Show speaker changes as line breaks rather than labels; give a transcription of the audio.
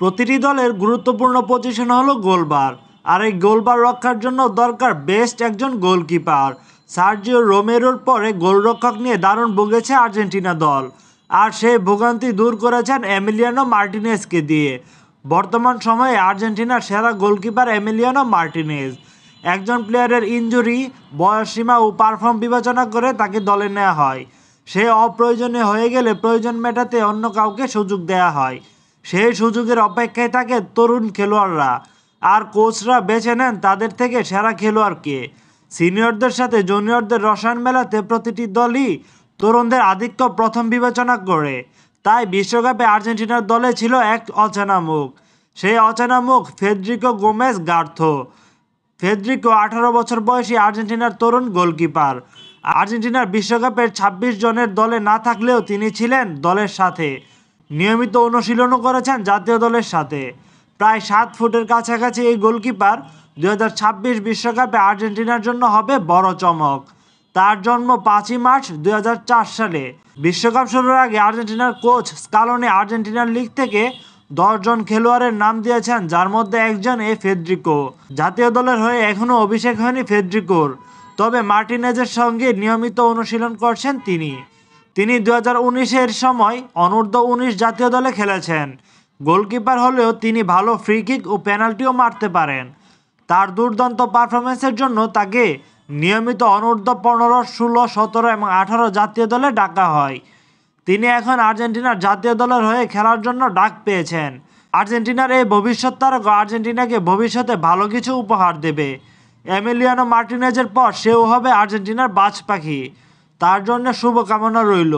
প্রতিটি দলের গুরুত্বপূর্ণ পজিশন হলো গোলবার আর এই গোলবার রক্ষার জন্য দরকার বেস্ট একজন গোলকিপার সার্জিও রোমেরোর পরে গোলরক্ষক নিয়ে দারুণ ভুগেছে আর্জেন্টিনা দল আর সেই ভোগান্তি দূর করেছেন এমিলিয়ানো মার্টিনেজকে দিয়ে বর্তমান সময়ে আর্জেন্টিনার সেরা গোলকিপার এমিলিয়ানো মার্টিনেজ একজন প্লেয়ারের ইঞ্জুরি বয়সসীমা ও পারফর্ম বিবেচনা করে তাকে দলে নেওয়া হয় সে অপ্রয়োজনীয় হয়ে গেলে প্রয়োজন মেটাতে অন্য কাউকে সুযোগ দেওয়া হয় সেই সুযোগের অপেক্ষায় থাকে তরুণ খেলোয়াড়রা আর কোচরা বেছে নেন তাদের থেকে সেরা খেলোয়াড়কে সিনিয়রদের সাথে জুনিয়রদের রসায়ন মেলাতে প্রতিটি দলই তরুণদের আধিক্য প্রথম বিবেচনা করে তাই বিশ্বকাপে আর্জেন্টিনার দলে ছিল এক অচেনা মুখ সেই অচেনা মুখ ফেদ্রিকো গোমেজ গার্থ ফেদ্রিকো আঠারো বছর বয়সী আর্জেন্টিনার তরুণ গোলকিপার আর্জেন্টিনার বিশ্বকাপের ২৬ জনের দলে না থাকলেও তিনি ছিলেন দলের সাথে নিয়মিত অনুশীলনও করেছেন জাতীয় দলের সাথে প্রায় সাত ফুটের কাছাকাছি এই গোলকিপার দু বিশ্বকাপে আর্জেন্টিনার জন্য হবে বড় চমক তার জন্ম পাঁচই মার্চ দুই সালে বিশ্বকাপ শুরুর আগে আর্জেন্টিনার কোচ স্কালনে আর্জেন্টিনার লিগ থেকে দশজন খেলোয়াড়ের নাম দিয়েছেন যার মধ্যে একজন এ ফেদ্রিকো জাতীয় দলের হয়ে এখনও অভিষেক হয়নি ফেদ্রিকোর তবে মার্টিনেজের সঙ্গে নিয়মিত অনুশীলন করছেন তিনি তিনি দু এর সময় অনূর্ধ্ব উনিশ জাতীয় দলে খেলেছেন গোলকিপার হলেও তিনি ভালো ফ্রি কিক ও পেনাল্টিও মারতে পারেন তার দুর্দান্ত পারফরমেন্সের জন্য তাকে নিয়মিত অনূর্ধ্ব পনেরো ষোলো সতেরো এবং আঠারো জাতীয় দলে ডাকা হয় তিনি এখন আর্জেন্টিনার জাতীয় দলের হয়ে খেলার জন্য ডাক পেয়েছেন আর্জেন্টিনার এই ভবিষ্যৎ তারকা আর্জেন্টিনাকে ভবিষ্যতে ভালো কিছু উপহার দেবে এমিলিয়ানো মার্টিনেজের পর সেও হবে আর্জেন্টিনার বাজ পাখি তার জন্য শুভকামনা রইল